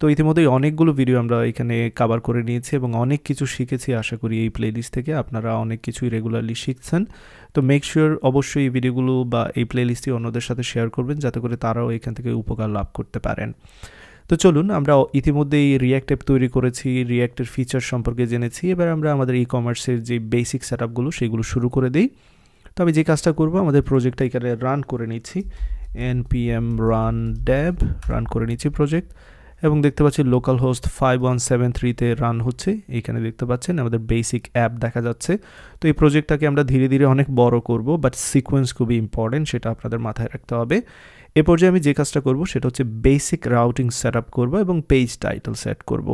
তো ইতিমধ্যেই অনেকগুলো ভিডিও আমরা এখানে কাভার করে নিয়েছি এবং অনেক কিছু শিখেছি আশা করি এই প্লেলিস্ট থেকে আপনারা অনেক কিছুই রেগুলারলি শিখছেন তো মেক শিওর অবশ্যই এই ভিডিওগুলো বা এই প্লেলিস্টটি অন্যদের সাথে শেয়ার করবেন যাতে করে তারাও এখান থেকে উপকার লাভ করতে পারেন তো চলুন আমরা ইতিমধ্যেই রিয়্যাক্ট অ্যাপ তৈরি করেছি রিয়্যাক্টের ফিচার সম্পর্কে জেনেছি এবার আমরা আমাদের ই কমার্সের যে বেসিক সেট আপগুলো সেগুলো শুরু করে দিই তো আমি যে কাজটা করব আমাদের প্রজেক্টটা এখানে রান করে নিচ্ছি এনপিএম রান ড্যাব রান করে নিচ্ছি প্রজেক্ট এবং দেখতে পাচ্ছি local host five one seven থ্রিতে রান হচ্ছে এইখানে দেখতে পাচ্ছেন আমাদের বেসিক অ্যাপ দেখা যাচ্ছে তো এই প্রজেক্টটাকে আমরা ধীরে ধীরে অনেক বড় করব বাট সিকোয়েন্স খুবই ইম্পর্টেন্ট সেটা আপনাদের মাথায় রাখতে হবে এ পর্যায়ে আমি যে কাজটা করব সেটা হচ্ছে বেসিক রাউটিং সেট আপ করবো এবং পেজ টাইটেল সেট করব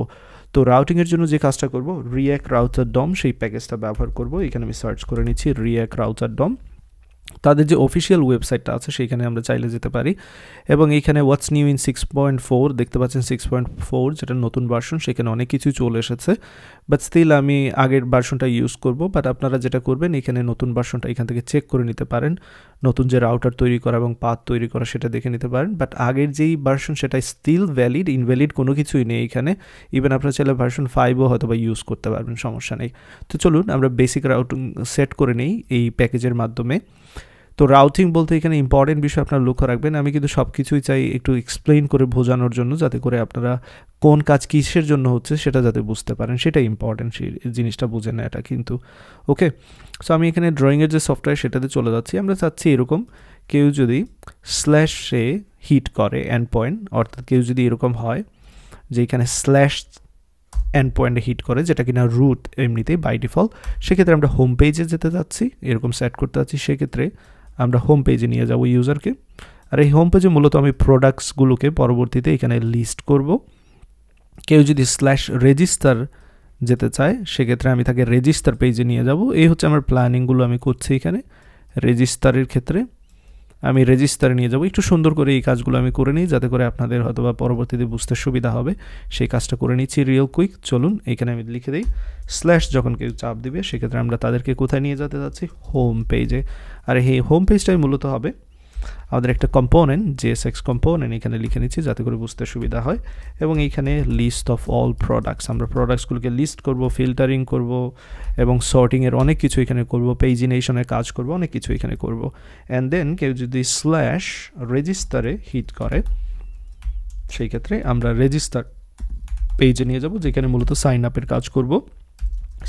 তো রাউটিংয়ের জন্য যে কাজটা করব রিয়াক রাউটার ডম সেই প্যাকেজটা ব্যবহার করব এখানে আমি সার্চ করে নিচ্ছি রিয়াক রাউটার ডম তাদের যে অফিসিয়াল ওয়েবসাইটটা আছে সেইখানে আমরা চাইলে যেতে পারি এবং এইখানে what's new in six point four দেখতে পাচ্ছেন সিক্স পয়েন্ট ফোর যেটা নতুন ভার্সন সেখানে অনেক কিছু চলে এসেছে বাট স্টিল আমি আগের ভার্সনটা ইউজ করব বাট আপনারা যেটা করবেন এখানে নতুন ভার্সনটা এখান থেকে চেক করে নিতে পারেন নতুন যে রাউটার তৈরি করা এবং পাত তৈরি করা সেটা দেখে নিতে পারেন বাট আগের যেই ভার্সন সেটা স্টিল ভ্যালিড ইনভ্যালিড কোনো কিছুই নেই এখানে ইভেন আপনারা চাইলে ভার্সন ফাইভও হয়তো বা ইউজ করতে পারবেন সমস্যা নেই তো চলুন আমরা বেসিক রাউটিং সেট করে নিই এই প্যাকেজের মাধ্যমে তো রাউটিং বলতে এখানে ইম্পর্টেন্ট বিষয় আপনারা লক্ষ্য রাখবেন আমি কিন্তু সব কিছুই চাই একটু এক্সপ্লেন করে বোঝানোর জন্য যাতে করে আপনারা কোন কাজ কিসের জন্য হচ্ছে সেটা যাতে বুঝতে পারেন সেটা ইম্পর্টেন্ট সেই জিনিসটা বুঝে এটা কিন্তু ওকে সো আমি এখানে ড্রয়িংয়ের যে সফটওয়্যার সেটাতে চলে যাচ্ছি আমরা চাচ্ছি এরকম কেউ যদি স্ল্যাশে হিট করে অ্যান্ড পয়েন্ট অর্থাৎ কেউ যদি এরকম হয় যে এখানে স্ল্যাশ অ্যান্ড পয়েন্টে হিট করে যেটা কিনা রুট এমনিতেই বাই ডিফল্ট সেক্ষেত্রে আমরা হোম পেজে যেতে যাচ্ছি এরকম সেট করতে যাচ্ছি সেক্ষেত্রে আমরা হোম পেজে নিয়ে যাব ইউজারকে আর এই হোম পেজে মূলত আমি প্রোডাক্টসগুলোকে পরবর্তীতে এখানে লিস্ট করব কেউ যদি স্ল্যাশ রেজিস্টার যেতে চায় সেক্ষেত্রে আমি তাকে রেজিস্টার পেজে নিয়ে যাব এই হচ্ছে আমার প্ল্যানিংগুলো আমি করছি এখানে রেজিস্টারের ক্ষেত্রে আমি রেজিস্টারে নিয়ে যাবো একটু সুন্দর করে এই কাজগুলো আমি করে নিই যাতে করে আপনাদের হয়তো বা পরবর্তীতে বুঝতে সুবিধা হবে সেই কাজটা করে নিচ্ছি রিয়েল কুইক চলুন এখানে আমি লিখে দিই স্ল্যাশ যখন কেউ চাপ দিবে সেক্ষেত্রে আমরা তাদেরকে কোথায় নিয়ে যেতে যাচ্ছি হোম পেজে আর এই হোম পেজটাই মূলত হবে আমাদের একটা কম্পোনেন্ট জিএসএক্স কম্পোনেন্ট এখানে লিখে নিচ্ছি যাতে করে বুঝতে সুবিধা হয় এবং এইখানে লিস্ট অফ অল প্রোডাক্টস আমরা প্রোডাক্টসগুলোকে লিস্ট করব ফিল্টারিং করব এবং সর্টিংয়ের অনেক কিছু এখানে করব পেজিনেশনের কাজ করব অনেক কিছু এখানে করব অ্যান্ড দেন কেউ যদি স্ল্যাশ রেজিস্টারে হিট করে সেই ক্ষেত্রে আমরা রেজিস্টার পেজে নিয়ে যাব যেখানে মূলত সাইন আপের কাজ করব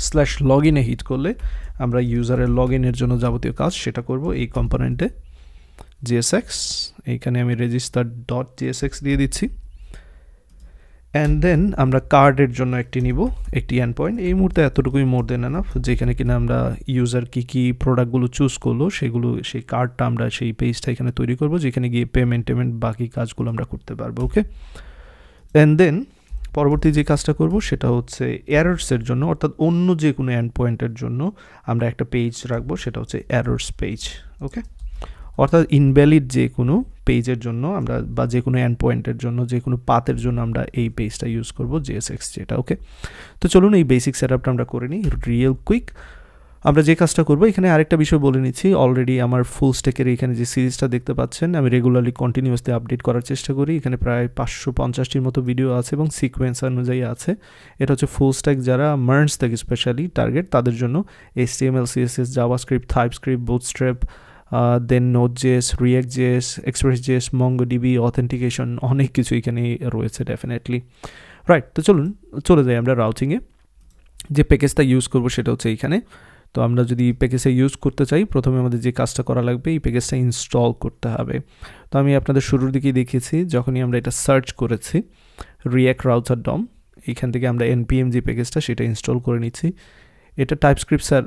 স্ল্যাশ লগ ইনে হিট করলে আমরা ইউজারের লগ ইনের জন্য যাবতীয় কাজ সেটা করব এই কম্পোনেন্টে জিএসএক্স এইখানে আমি রেজিস্টার ডট জিএসএক্স দিয়ে দিচ্ছি অ্যান্ড দেন আমরা কার্ডের জন্য একটি নিব একটি অ্যান্ড পয়েন্ট এই মুহূর্তে এতটুকুই মোর দেন এনাফ যেখানে কিনা আমরা ইউজার কী কী প্রোডাক্টগুলো চুজ করলো সেগুলো সেই কার্ডটা আমরা সেই পেজটা এখানে তৈরি করব যেখানে গিয়ে পেমেন্ট টেমেন্ট বাকি কাজগুলো আমরা করতে পারবো ওকে অ্যান্ড দেন পরবর্তী যে কাজটা করব সেটা হচ্ছে অ্যারোর্সের জন্য অর্থাৎ অন্য যে কোনো অ্যান্ড পয়েন্টের জন্য আমরা একটা পেজ রাখবো সেটা হচ্ছে অ্যারোর্স পেজ ওকে অর্থাৎ ইনভ্যালিড যে কোনো পেজের জন্য আমরা বা যে কোনো অ্যান্ড পয়েন্টের জন্য যে কোনো পাতের জন্য আমরা এই পেজটা ইউজ করবো জিএসএক্স যেটা ওকে তো চলুন এই বেসিক সেট আমরা করে নিই রিয়েল কুইক আমরা যে কাজটা করব এখানে আরেকটা বিষয় বলে নিচ্ছি অলরেডি আমার ফুল স্টেকের এখানে যে সিরিজটা দেখতে পাচ্ছেন আমি রেগুলারলি কন্টিনিউসলি আপডেট করার চেষ্টা করি এখানে প্রায় পাঁচশো পঞ্চাশটির মতো ভিডিও আছে এবং সিকোয়েন্স অনুযায়ী আছে এটা হচ্ছে ফুল স্ট্যাক যারা মার্নস থেকে স্পেশালি টার্গেট তাদের জন্য S CSS JavaScript TypeScript Bootstrap uh, then Node.js, React.js, Express.js, MongoDB, authentication অনেক কিছু এখানে রয়েছে ডেফিনেটলি রাইট তো চলুন চলে যাই আমরা রাউটিংয়ে যে প্যাকেজটা ইউজ করবো সেটা হচ্ছে এইখানে তো আমরা যদি প্যাকেজটা ইউজ করতে চাই প্রথমে আমাদের যে কাজটা করা লাগবে এই প্যাকেজটা ইনস্টল করতে হবে তো আমি আপনাদের শুরুর দিকেই দেখেছি যখনই আমরা এটা সার্চ করেছি রিয়্যাক্ট রাউচার ডম এইখান থেকে আমরা এনপিএম যে প্যাকেজটা সেটা ইনস্টল করে নিচ্ছি এটা টাইপস্ক্রিপ্ট স্যার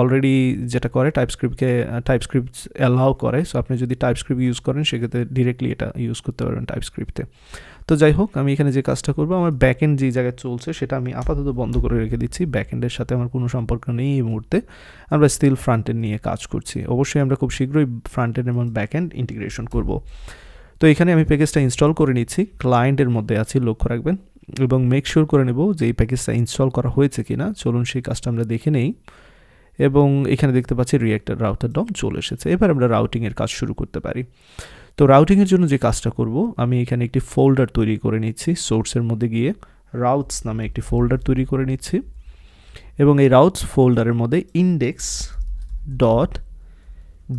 অলরেডি যেটা করে টাইপস্ক্রিপ্টকে টাইপস্ক্রিপ্ট অ্যালাউ করে সো আপনি যদি টাইপস্ক্রিপ্ট ইউজ করেন সেক্ষেত্রে ডিরেক্টলি এটা ইউজ করতে পারবেন টাইপস্ক্রিপ্টে তো যাই হোক আমি এখানে যে কাজটা করবো আমার ব্যাকএন্ড যে জায়গায় চলছে সেটা আমি আপাতত বন্ধ করে রেখে দিচ্ছি ব্যাকএন্ডের সাথে আমার কোনো সম্পর্ক নেই এই মুহূর্তে আমরা স্টিল ফ্রন্টেন্ড নিয়ে কাজ করছি অবশ্যই আমরা খুব শীঘ্রই ফ্রন্টেন্ড এবং ব্যাকএন্ড ইন্টিগ্রেশন করব তো এখানে আমি প্যাকেজটা ইনস্টল করে নিচ্ছি ক্লায়েন্টের মধ্যে আছি লক্ষ্য রাখবেন এবং মেক শিওর করে নেব যে এই প্যাকেজটা ইনস্টল করা হয়েছে কিনা চলুন সেই কাজটা আমরা দেখে নেই এবং এখানে দেখতে পাচ্ছি রিয়েক্টার রাউটার ডম চলে এসেছে এবার আমরা রাউটিংয়ের কাজ শুরু করতে পারি তো রাউটিংয়ের জন্য যে কাজটা করব আমি এখানে একটি ফোল্ডার তৈরি করে নিচ্ছি সোর্সের মধ্যে গিয়ে রাউটস নামে একটি ফোল্ডার তৈরি করে নিচ্ছি এবং এই রাউটস ফোল্ডারের মধ্যে ইন্ডেক্স ডট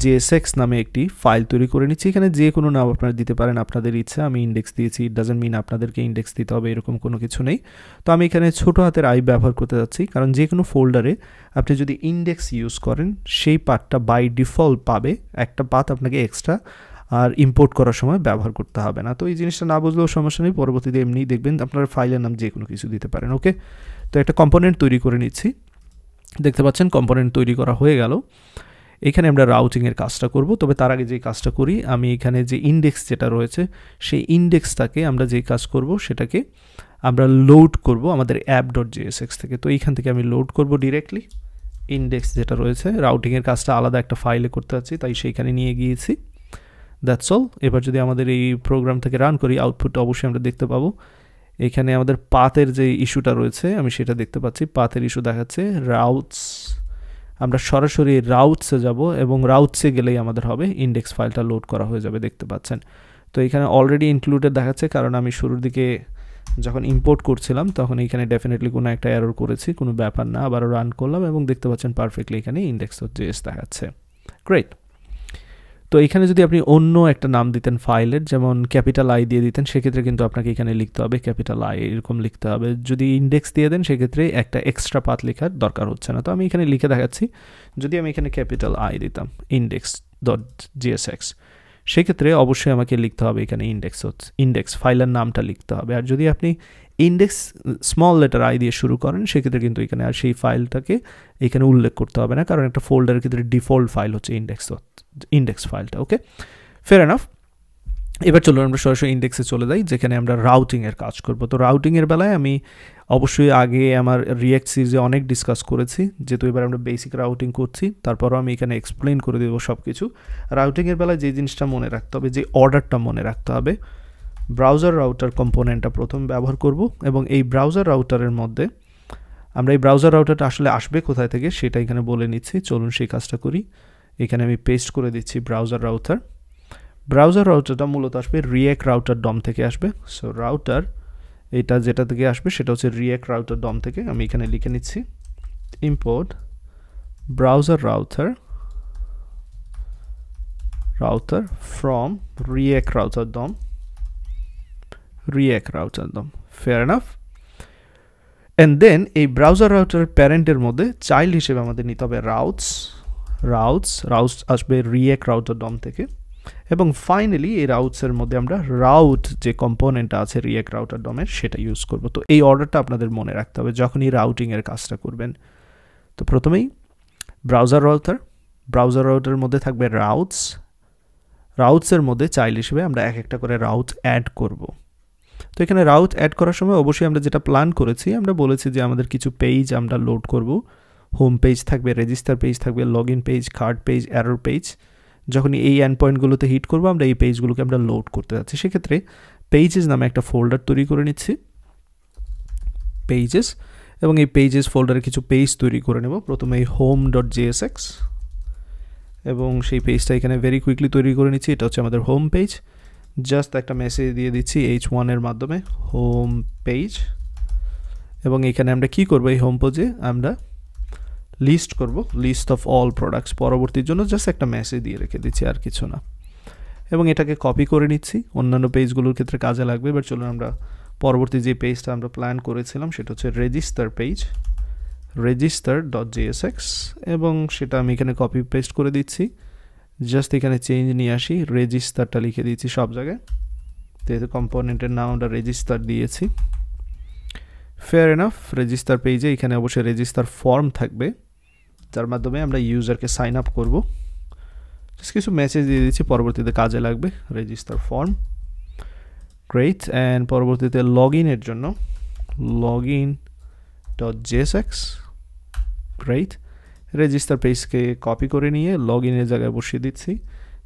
জেএসএক্স নামে একটি ফাইল তৈরি করে নিচ্ছি এখানে যে কোনো নাম আপনারা দিতে পারেন আপনাদের ইচ্ছে আমি ইন্ডেক্স দিয়েছি ইট ডাজেন্ট মিন আপনাদেরকে ইন্ডেক্স দিতে হবে এরকম কোনো কিছু নেই তো আমি এখানে ছোট হাতের আই ব্যবহার করতে যাচ্ছি কারণ যে কোনো ফোল্ডারে আপনি যদি ইন্ডেক্স ইউজ করেন সেই পাতটা বাই ডিফল্ট পাবে একটা পাত আপনাকে এক্সট্রা আর ইম্পোর্ট করার সময় ব্যবহার করতে হবে না তো এই জিনিসটা না বুঝলেও সমস্যা নেই পরবর্তীতে এমনিই দেখবেন আপনার ফাইলের নাম যে কোনো কিছু দিতে পারেন ওকে তো একটা কম্পোনেন্ট তৈরি করে নিচ্ছি দেখতে পাচ্ছেন কম্পোনেন্ট তৈরি করা হয়ে গেল এখানে আমরা রাউটিংয়ের কাজটা করব তবে তার আগে যে কাজটা করি আমি এখানে যে ইন্ডেক্স যেটা রয়েছে সেই ইন্ডেক্সটাকে আমরা যে কাজ করব সেটাকে আমরা লোড করব আমাদের অ্যাপ ডট জিএসএক্স থেকে তো এইখান থেকে আমি লোড করব ডিরেক্টলি ইন্ডেক্স যেটা রয়েছে রাউটিংয়ের কাজটা আলাদা একটা ফাইলে করতে চাচ্ছি তাই সেইখানে নিয়ে গিয়েছি দ্যাটস অল এবার যদি আমাদের এই প্রোগ্রাম থেকে রান করি আউটপুটটা অবশ্যই আমরা দেখতে পাবো এখানে আমাদের পাতের যে ইস্যুটা রয়েছে আমি সেটা দেখতে পাচ্ছি পাতের ইস্যু দেখাচ্ছে রাউটস আমরা সরাসরি রাউটসে যাব এবং রাউটসে গেলেই আমাদের হবে ইন্ডেক্স ফাইলটা লোড করা হয়ে যাবে দেখতে পাচ্ছেন তো এখানে অলরেডি ইনক্লুডেড দেখাচ্ছে কারণ আমি শুরুর দিকে যখন ইম্পোর্ট করছিলাম তখন এখানে ডেফিনেটলি কোনো একটা এরর করেছি কোনো ব্যাপার না আবারও রান করলাম এবং দেখতে পাচ্ছেন পারফেক্টলি এখানে ইন্ডেক্স হচ্ছে দেখাচ্ছে গ্রেট তো এখানে যদি আপনি অন্য একটা নাম দিতেন ফাইলের যেমন ক্যাপিটাল আই দিয়ে দিতেন সেক্ষেত্রে কিন্তু আপনাকে এখানে লিখতে হবে ক্যাপিটাল আই এরকম লিখতে হবে যদি ইন্ডেক্স দিয়ে দেন সেক্ষেত্রে একটা এক্সট্রা পাত লেখার দরকার হচ্ছে না তো আমি এখানে লিখে দেখাচ্ছি যদি আমি এখানে ক্যাপিটাল আই দিতাম ইন্ডেক্স ডট জিএসএক্স সেক্ষেত্রে অবশ্যই আমাকে লিখতে হবে এখানে ইন্ডেক্স হচ্ছে ইন্ডেক্স ফাইলের নামটা লিখতে হবে আর যদি আপনি ইন্ডেক্স স্মল লেটার আই দিয়ে শুরু করেন সেক্ষেত্রে কিন্তু এখানে আর সেই ফাইলটাকে এখানে উল্লেখ করতে হবে না কারণ একটা ফোল্ডারের ক্ষেত্রে ডিফল্ট ফাইল হচ্ছে ইন্ডেক্স ইন্ডেক্স ফাইলটা ওকে ফের এনাফ এবার চলুন আমরা সরাসরি ইন্ডেক্সে চলে যাই যেখানে আমরা রাউটিংয়ের কাজ করব তো রাউটিংয়ের বেলায় আমি অবশ্যই আগে আমার রিয়্যাক্ট সিরিজে অনেক ডিসকাস করেছি যেহেতু এবার আমরা বেসিক রাউটিং করছি তারপরও আমি এখানে এক্সপ্লেন করে দেবো সব কিছু রাউটিংয়ের বেলায় যে জিনিসটা মনে রাখতে হবে যে অর্ডারটা মনে রাখতে হবে ব্রাউজার রাউটার কম্পোনেন্টটা প্রথম ব্যবহার করব এবং এই ব্রাউজার রাউটারের মধ্যে আমরা এই ব্রাউজার রাউটারটা আসলে আসবে কোথায় থেকে সেটা এখানে বলে নিচ্ছি চলুন সেই কাজটা করি এখানে আমি পেস্ট করে দিচ্ছি ব্রাউজার রাউটার ব্রাউজার রাউটারটা মূলত আসবে রিয়েক রাউটার ডম থেকে আসবে সো রাউটার এটা যেটা থেকে আসবে সেটা হচ্ছে রিয়েক রাউটার ডম থেকে আমি এখানে লিখে নিচ্ছি import browser router router from React router DOM React router DOM fair enough and then এই ব্রাউজার রাউটারের প্যারেন্টের মধ্যে চাইল্ড হিসেবে আমাদের নিতে হবে রাউটস রাউটস রাউটস আসবে রিয়েক রাউটার ডম থেকে এবং ফাইনালি এই রাউটসের মধ্যে আমরা রাউট যে কম্পোনেন্টটা আছে রিয়েক্ট রাউটার ডমের সেটা ইউজ করব তো এই অর্ডারটা আপনাদের মনে রাখতে হবে যখনই রাউটিংয়ের কাজটা করবেন তো প্রথমেই ব্রাউজার রাউটার ব্রাউজার রাউটারের মধ্যে থাকবে রাউটস রাউটসের মধ্যে চাইল হিসেবে আমরা এক একটা করে রাউট অ্যাড করব তো এখানে রাউট অ্যাড করার সময় অবশ্যই আমরা যেটা প্ল্যান করেছি আমরা বলেছি যে আমাদের কিছু পেজ আমরা লোড করব হোম পেজ থাকবে রেজিস্টার পেজ থাকবে log in page card page error page যখন এই অ্যান্ড পয়েন্টগুলোতে হিট করবো আমরা এই পেজগুলোকে আমরা লোড করতে যাচ্ছি সেক্ষেত্রে পেজেস নামে একটা ফোল্ডার তৈরি করে নিচ্ছি পেজেস এবং এই পেজেস ফোল্ডারে কিছু পেজ তৈরি করে নেব প্রথমে এই হোম ডট জিএসএক্স এবং সেই পেজটা এখানে ভেরি কুইকলি তৈরি করে নিচ্ছি এটা হচ্ছে আমাদের হোম পেজ জাস্ট একটা মেসেজ দিয়ে দিচ্ছি এইচ ওয়ানের মাধ্যমে হোম পেজ এবং এখানে আমরা কি করবো এই হোম পেজে আমরা লিস্ট করব লিস্ট অফ অল প্রোডাক্টস পরবর্তীর জন্য জাস্ট একটা মেসেজ দিয়ে রেখে দিচ্ছি আর কিছু না এবং এটাকে কপি করে নিচ্ছি অন্যান্য পেজগুলোর ক্ষেত্রে কাজে লাগবে এবার চলুন আমরা পরবর্তী যে পেজটা আমরা প্ল্যান করেছিলাম সেটা হচ্ছে register page register dot JSX এবং সেটা আমি এখানে কপি পেস্ট করে দিচ্ছি জাস্ট এখানে চেঞ্জ নিয়ে আসি রেজিস্টারটা লিখে দিচ্ছি সব জায়গায় যেহেতু কম্পোনেন্টের নাম আমরা রেজিস্টার দিয়েছি ফেয়ার এনাফ রেজিস্টার পেজে এখানে অবশ্যই রেজিস্টার ফর্ম থাকবে যার মাধ্যমে আমরা ইউজারকে সাইন আপ করবো কিছু মেসেজ দিয়ে দিচ্ছি পরবর্তীতে কাজে লাগবে রেজিস্টার ফর্ম ক্রেইট অ্যান্ড পরবর্তীতে লগ ইনের জন্য log in dot X great register পেজকে কপি করে নিয়ে লগ ইনের জায়গায় বসিয়ে দিচ্ছি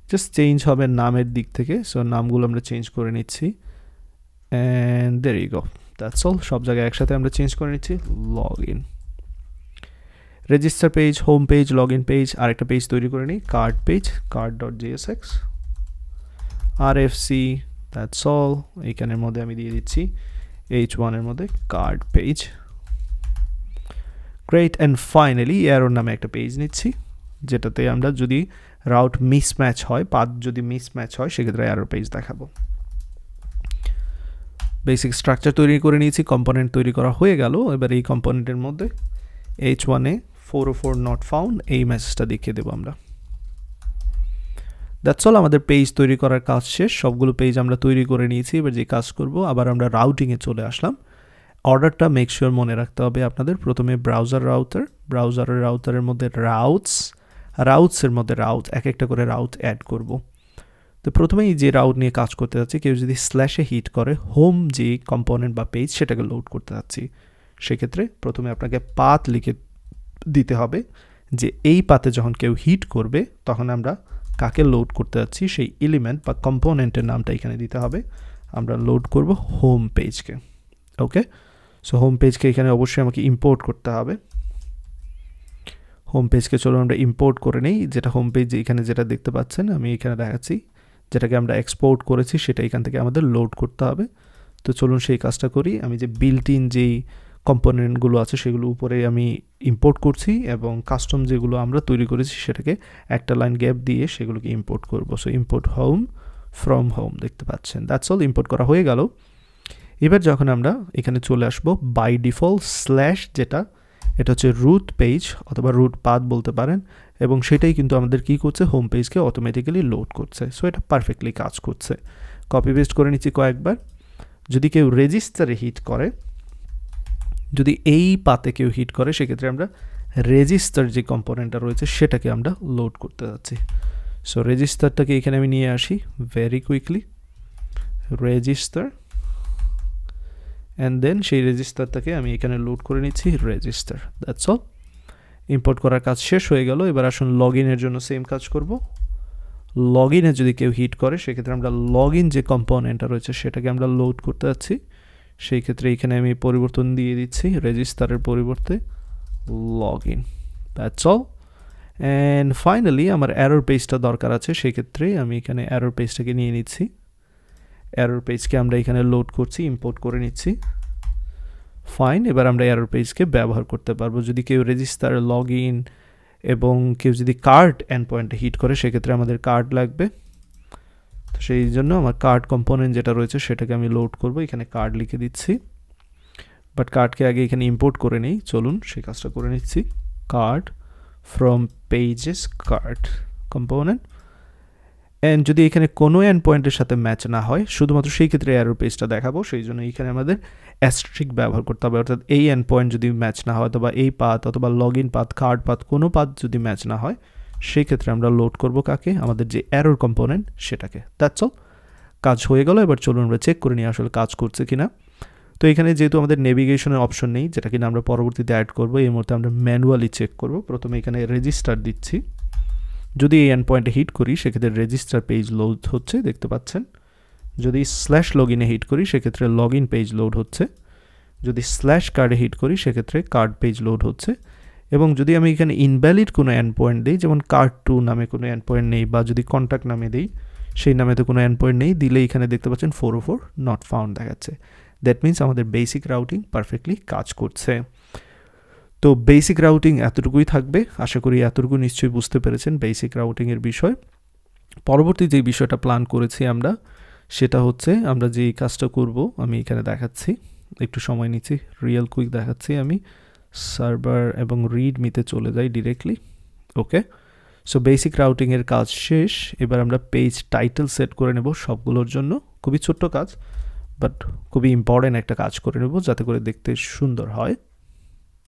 জাস্ট চেঞ্জ হবে নামের দিক থেকে সো নামগুলো আমরা চেঞ্জ করে নিচ্ছি অ্যান্ড দেরি গো দ্যাটস অল সব জায়গায় একসাথে আমরা চেঞ্জ করে নিচ্ছি log in register page home page log in page আর একটা পেজ তৈরি করে নিই card page card dot JSX R F C that's all এইখানের মধ্যে আমি দিয়ে দিচ্ছি এইচ ওয়ানের মধ্যে card page great and finally error নামে একটা পেজ নিচ্ছি যেটাতে আমরা যদি রাউট মিসম্যাচ হয় পাত যদি মিসম্যাচ হয় সেক্ষেত্রে এয়ারোর পেজ দেখাবো বেসিক স্ট্রাকচার তৈরি করে নিয়েছি কম্পোনেন্ট তৈরি করা হয়ে গেল এবার এই কম্পোনেন্টের মধ্যে এইচ ওয়ানে four O four not found এই মেসেজটা দেখিয়ে দেবো আমরা দ্যাটস অল আমাদের পেজ তৈরি করার কাজ শেষ সবগুলো পেজ আমরা তৈরি করে নিয়েছি এবার যে কাজ করব আবার আমরা রাউটিংয়ে চলে আসলাম অর্ডারটা মেক শিওর মনে রাখতে হবে আপনাদের প্রথমে ব্রাউজার রাউটার ব্রাউজারের রাউটারের মধ্যে রাউটস রাউটসের মধ্যে রাউট এক একটা করে রাউট অ্যাড করব তো প্রথমেই যে রাউট নিয়ে কাজ করতে যাচ্ছি কেউ যদি স্ল্যাশে হিট করে হোম যে কম্পোনেন্ট বা পেজ সেটাকে লোড করতে যাচ্ছি সেক্ষেত্রে প্রথমে আপনাকে পাথ লিখে দিতে হবে যে এই পাতে যখন কেউ হিট করবে তখন আমরা কাকে লোড করতে যাচ্ছি সেই এলিমেন্ট বা কম্পোনেন্টের নামটা এখানে দিতে হবে আমরা লোড করব হোম পেজকে ওকে সো হোম পেজকে এখানে অবশ্যই আমাকে ইম্পোর্ট করতে হবে হোম পেজকে চলো আমরা ইম্পোর্ট করে নিই যেটা হোম পেজ এখানে যেটা দেখতে পাচ্ছেন আমি এখানে দেখাচ্ছি যেটাকে আমরা এক্সপোর্ট করেছি সেটা এখান থেকে আমাদের লোড করতে হবে তো চলুন সেই কাজটা করি আমি যে বিল্ট ইন যেই কম্পোনেন্টগুলো আছে সেগুলো উপরে আমি ইম্পোর্ট করছি এবং কাস্টম যেগুলো আমরা তৈরি করেছি সেটাকে একটা লাইন গ্যাপ দিয়ে সেগুলোকে ইম্পোর্ট করব so import home from home দেখতে পাচ্ছেন দ্যাটস অল ইম্পোর্ট করা হয়ে গেল এবার যখন আমরা এখানে চলে আসব বাই ডিফল্ট স্ল্যাশ যেটা এটা হচ্ছে রুট পেজ অথবা রুট পাথ বলতে পারেন এবং সেটাই কিন্তু আমাদের কি করছে হোম পেজকে অটোমেটিক্যালি লোড করছে সো এটা পারফেক্টলি কাজ করছে কপি পেস্ট করে নিচ্ছি কয়েকবার যদি কেউ রেজিস্টারে হিট করে যদি এই পাতে কেউ হিট করে সেক্ষেত্রে আমরা রেজিস্টার যে কম্পোনেন্টটা রয়েছে সেটাকে আমরা লোড করতে যাচ্ছি সো রেজিস্টারটাকে এখানে আমি নিয়ে আসি very quickly register and then সেই রেজিস্টারটাকে আমি এখানে লোড করে নিচ্ছি রেজিস্টার দ্যাটস অল ইম্পোর্ট করার কাজ শেষ হয়ে গেল এবার আসুন লগ ইনের জন্য সেম কাজ করব লগ যদি কেউ হিট করে সেক্ষেত্রে আমরা লগ ইন যে কম্পোনেন্টটা রয়েছে সেটাকে আমরা লোড করতে যাচ্ছি সেই ক্ষেত্রে এখানে আমি পরিবর্তন দিয়ে দিচ্ছি রেজিস্টারের পরিবর্তে log in that's all and finally error অ্যারোর পেজটা দরকার আছে সেক্ষেত্রে আমি এখানে অ্যারোর পেজটাকে নিয়ে নিচ্ছি অ্যারোর পেজকে আমরা এখানে লোড করছি ইম্পোর্ট করে নিচ্ছি ফাইন এবার আমরা অ্যারোর পেজকে ব্যবহার করতে পারবো যদি কেউ রেজিস্টার লগ ইন এবং কেউ যদি কার্ড অ্যান্ড পয়েন্টে হিট করে সেক্ষেত্রে আমাদের কার্ড লাগবে তো সেই জন্য আমার কার্ড কম্পোনেন্ট যেটা রয়েছে সেটাকে আমি লোড করব এখানে কার্ড লিখে দিচ্ছি বাট কার্ডকে আগে এখানে ইম্পোর্ট করে নিই চলুন সেই কাজটা করে নিচ্ছি card from pages card component and যদি এখানে কোনো অ্যান্ড পয়েন্টের সাথে ম্যাচ না হয় শুধুমাত্র সেই ক্ষেত্রে অ্যারো পেজটা দেখাবো সেই জন্য এখানে আমাদের অ্যাস্ট্রিক ব্যবহার করতে হবে অর্থাৎ এই অ্যান্ড পয়েন্ট যদি ম্যাচ না হয় অথবা এই পাত অথবা লগ ইন পাত কার্ড পাত কোনো পাত যদি ম্যাচ না হয় সেই ক্ষেত্রে আমরা লোড করব কাকে আমাদের যে অ্যারোর কম্পোনেন্ট সেটাকে দ্যাটস অল কাজ হয়ে গেল এবার চলুন আমরা চেক করে নিই আসলে কাজ করছে কি না তো এখানে যেহেতু আমাদের নেভিগেশনের অপশন নেই যেটা কিনা আমরা পরবর্তীতে অ্যাড করব এই মুহূর্তে আমরা ম্যানুয়ালি চেক করব প্রথমে এখানে রেজিস্টার দিচ্ছি যদি এই এন্ড পয়েন্টে হিট করি সেক্ষেত্রে রেজিস্টার পেজ লোড হচ্ছে দেখতে পাচ্ছেন যদি স্ল্যাশ লগ ইনে হিট করি সেক্ষেত্রে লগ ইন পেজ লোড হচ্ছে যদি স্ল্যাশ কার্ডে হিট করি সেক্ষেত্রে কার্ড পেজ লোড হচ্ছে এবং যদি আমি এখানে ইনভ্যালিড কোনো অ্যান্ড পয়েন্ট দিই যেমন কার্ড টু নামে কোনো অ্যান্ড পয়েন্ট নেই বা যদি কন্ট্যাক্ট নামে দিই সেই নামে তো কোনো অ্যান্ড পয়েন্ট নেই দিলে এখানে দেখতে পাচ্ছেন four O four not found দেখাচ্ছে দ্যাট মিন্স আমাদের বেসিক রাউটিং পারফেক্টলি কাজ করছে তো বেসিক রাউটিং এতটুকুই থাকবে আশা করি এতটুকু নিশ্চয়ই বুঝতে পেরেছেন বেসিক রাউটিংয়ের বিষয় পরবর্তী যে বিষয়টা প্ল্যান করেছি আমরা সেটা হচ্ছে আমরা যে কাজটা করব আমি এখানে দেখাচ্ছি একটু সময় নিচ্ছি রিয়েল কুইক দেখাচ্ছি আমি সার্ভার এবং রিড মিতে চলে যাই ডিরেক্টলি ওকে সো বেসিক রাউটিংয়ের কাজ শেষ এবার আমরা পেজ টাইটেল সেট করে নেব সবগুলোর জন্য খুবই ছোট্ট কাজ বাট খুবই ইম্পর্টেন্ট একটা কাজ করে নেব যাতে করে দেখতে সুন্দর হয়